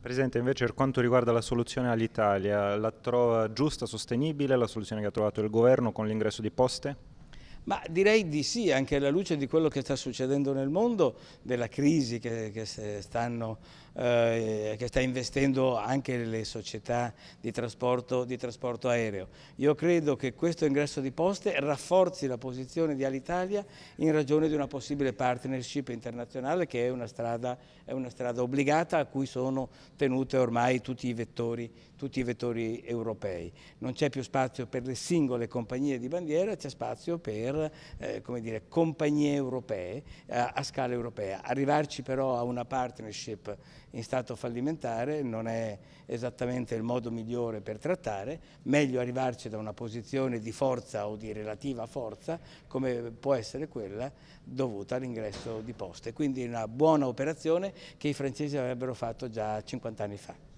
Presidente, invece per quanto riguarda la soluzione all'Italia, la trova giusta, sostenibile, la soluzione che ha trovato il Governo con l'ingresso di poste? Ma direi di sì, anche alla luce di quello che sta succedendo nel mondo, della crisi che, che, stanno, eh, che sta investendo anche le società di trasporto, di trasporto, aereo. Io credo che questo ingresso di poste rafforzi la posizione di Alitalia in ragione di una possibile partnership internazionale che è una strada, è una strada obbligata a cui sono tenute ormai tutti i vettori, tutti i vettori europei. Non c'è più spazio per le singole compagnie di bandiera, c'è spazio per per eh, dire, compagnie europee a, a scala europea. Arrivarci però a una partnership in stato fallimentare non è esattamente il modo migliore per trattare, meglio arrivarci da una posizione di forza o di relativa forza come può essere quella dovuta all'ingresso di poste. Quindi una buona operazione che i francesi avrebbero fatto già 50 anni fa.